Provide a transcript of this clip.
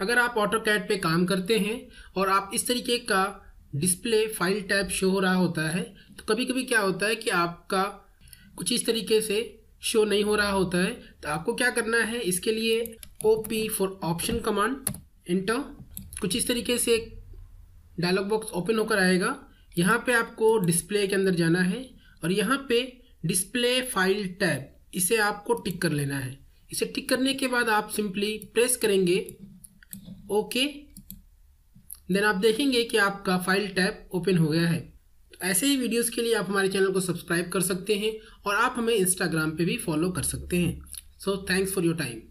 अगर आप auto cat पर काम करते हैं और आप इस तरीके का डिस्प्ले फाइल टाइप शो हो रहा होता है तो कभी कभी क्या होता है कि आपका कुछ इस तरीके से शो नहीं हो रहा होता है तो आपको क्या करना है इसके लिए O P for option command enter कुछ इस तरीके से एक डायलॉग बॉक्स ओपन होकर आएगा यहाँ पे आपको डिस्प्ले के अंदर जाना है और यहाँ पे डिस्प्ले फाइल टैब इसे आपको टिक कर लेना है इसे टिक करने के बाद आप सिंपली प्रेस करेंगे ओके देन आप देखेंगे कि आपका फाइल टैब ओपन हो गया है तो ऐसे ही वीडियोस के लिए आप हमारे चैनल को सब्सक्राइब कर सकते हैं और आप हमें इंस्टाग्राम पे भी फॉलो कर सकते हैं so thanks for your time